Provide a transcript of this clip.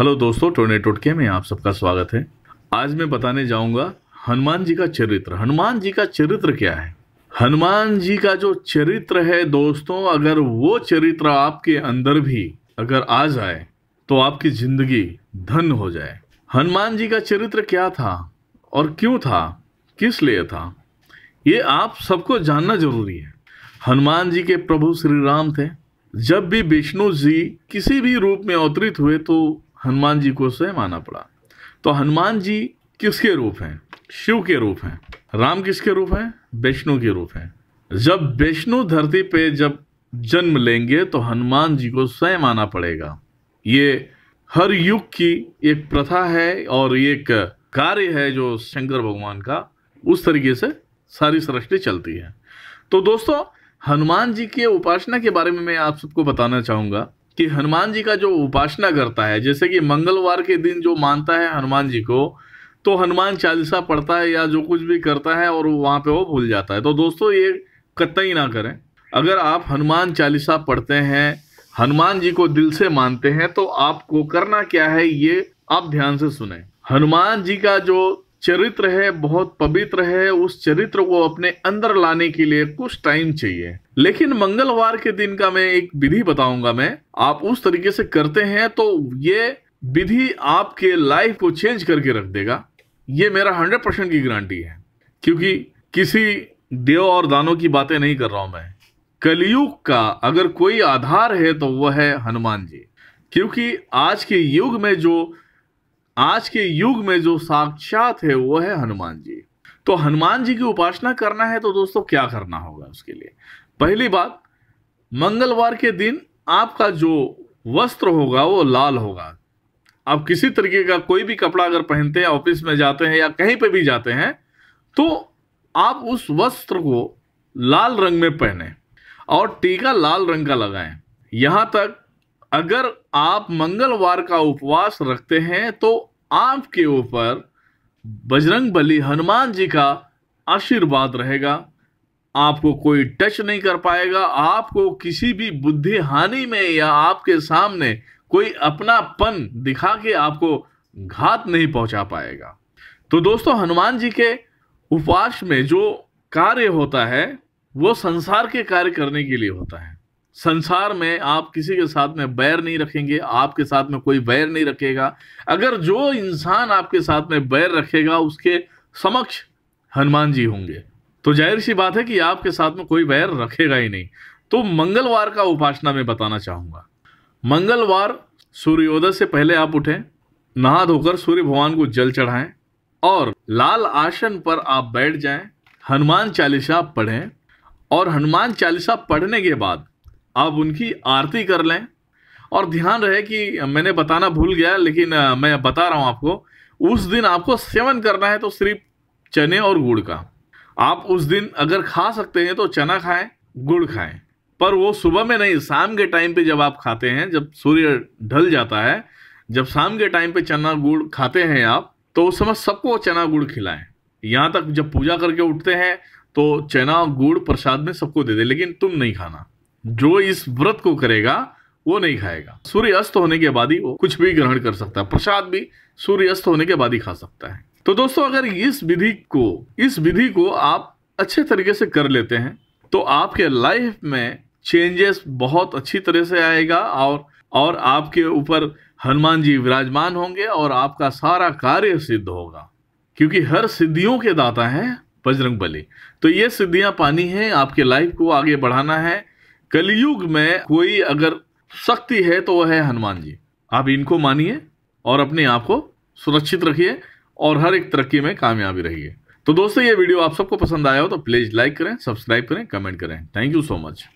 hello दोस्तों टोने टोटके में आप सबका स्वागत है आज मैं बताने जाऊंगा हनुमान जी का चरित्र हनुमान जी का चरित्र क्या है हनुमान जी का जो चरित्र है दोस्तों अगर वो चरित्र आपके अंदर भी अगर आ जाए तो आपकी जिंदगी धन हो जाए हनुमान जी का चरित्र क्या था और क्यों था किस लिए था ये आप सबको जानना जरूरी है हनुमान जी के प्रभु श्री राम थे जब भी विष्णु जी किसी भी रूप में अवतरित हुए तो हनुमान जी को स्वयं आना पड़ा तो हनुमान जी किसके रूप हैं शिव के रूप हैं राम किसके रूप हैं वैष्णु के रूप हैं जब वैष्णु धरती पे जब जन्म लेंगे तो हनुमान जी को स्वयं आना पड़ेगा ये हर युग की एक प्रथा है और एक कार्य है जो शंकर भगवान का उस तरीके से सारी सृष्टि चलती है तो दोस्तों हनुमान जी के उपासना के बारे में मैं आप सबको बताना चाहूँगा कि हनुमान जी का जो उपासना करता है जैसे कि मंगलवार के दिन जो मानता है हनुमान जी को तो हनुमान चालीसा पढ़ता है या जो कुछ भी करता है और वहाँ पे वो भूल जाता है तो दोस्तों ये कतई ना करें अगर आप हनुमान चालीसा पढ़ते हैं हनुमान जी को दिल से मानते हैं तो आपको करना क्या है ये आप ध्यान से सुने हनुमान जी का जो चरित्र है बहुत पवित्र है उस चरित्र को अपने अंदर लाने के लिए कुछ टाइम चाहिए लेकिन मंगलवार के दिन का मैं एक विधि बताऊंगा मैं आप उस तरीके से करते हैं तो ये विधि आपके लाइफ को चेंज करके रख देगा ये मेरा हंड्रेड परसेंट की गारंटी है क्योंकि किसी देव और दानों की बातें नहीं कर रहा हूं मैं कलयुग का अगर कोई आधार है तो वह है हनुमान जी क्योंकि आज के युग में जो आज के युग में जो साक्षात है वह है हनुमान जी तो हनुमान जी की उपासना करना है तो दोस्तों क्या करना होगा उसके लिए पहली बात मंगलवार के दिन आपका जो वस्त्र होगा वो लाल होगा आप किसी तरीके का कोई भी कपड़ा अगर पहनते हैं ऑफिस में जाते हैं या कहीं पे भी जाते हैं तो आप उस वस्त्र को लाल रंग में पहने और टीका लाल रंग का लगाएं यहाँ तक अगर आप मंगलवार का उपवास रखते हैं तो आपके ऊपर बजरंग बली हनुमान जी का आशीर्वाद रहेगा आपको कोई टच नहीं कर पाएगा आपको किसी भी बुद्धि हानि में या आपके सामने कोई अपनापन दिखा के आपको घात नहीं पहुंचा पाएगा तो दोस्तों हनुमान जी के उपवास में जो कार्य होता है वो संसार के कार्य करने के लिए होता है संसार में आप किसी के साथ में बैर नहीं रखेंगे आपके साथ में कोई बैर नहीं रखेगा अगर जो इंसान आपके साथ में बैर रखेगा उसके समक्ष हनुमान जी होंगे तो जाहिर सी बात है कि आपके साथ में कोई बैर रखेगा ही नहीं तो मंगलवार का उपासना में बताना चाहूंगा मंगलवार सूर्योदय से पहले आप उठें नहा धोकर सूर्य भगवान को जल चढ़ाएं और लाल आसन पर आप बैठ जाएं हनुमान चालीसा पढ़ें और हनुमान चालीसा पढ़ने के बाद आप उनकी आरती कर लें और ध्यान रहे कि मैंने बताना भूल गया लेकिन मैं बता रहा हूँ आपको उस दिन आपको सेवन करना है तो सिर्फ चने और गुड़ का आप उस दिन अगर खा सकते हैं तो चना खाएं गुड़ खाएं पर वो सुबह में नहीं शाम के टाइम पे जब आप खाते हैं जब सूर्य ढल जाता है जब शाम के टाइम पे चना गुड़ खाते हैं आप तो उस समय सबको चना गुड़ खिलाएं यहाँ तक जब पूजा करके उठते हैं तो चना गुड़ प्रसाद में सबको दे दे लेकिन तुम नहीं खाना जो इस व्रत को करेगा वो नहीं खाएगा सूर्य अस्त होने के बाद ही वो कुछ भी ग्रहण कर सकता है प्रसाद भी सूर्य अस्त होने के बाद ही खा सकता है तो दोस्तों अगर इस विधि को इस विधि को आप अच्छे तरीके से कर लेते हैं तो आपके लाइफ में चेंजेस बहुत अच्छी तरह से आएगा और और आपके ऊपर हनुमान जी विराजमान होंगे और आपका सारा कार्य सिद्ध होगा क्योंकि हर सिद्धियों के दाता हैं बजरंग बली तो ये सिद्धियां पानी हैं आपके लाइफ को आगे बढ़ाना है कलयुग में कोई अगर शक्ति है तो वह है हनुमान जी आप इनको मानिए और अपने आप को सुरक्षित रखिए और हर एक तरक्की में कामयाबी रहिए तो दोस्तों ये वीडियो आप सबको पसंद आया हो तो प्लीज़ लाइक करें सब्सक्राइब करें कमेंट करें थैंक यू सो मच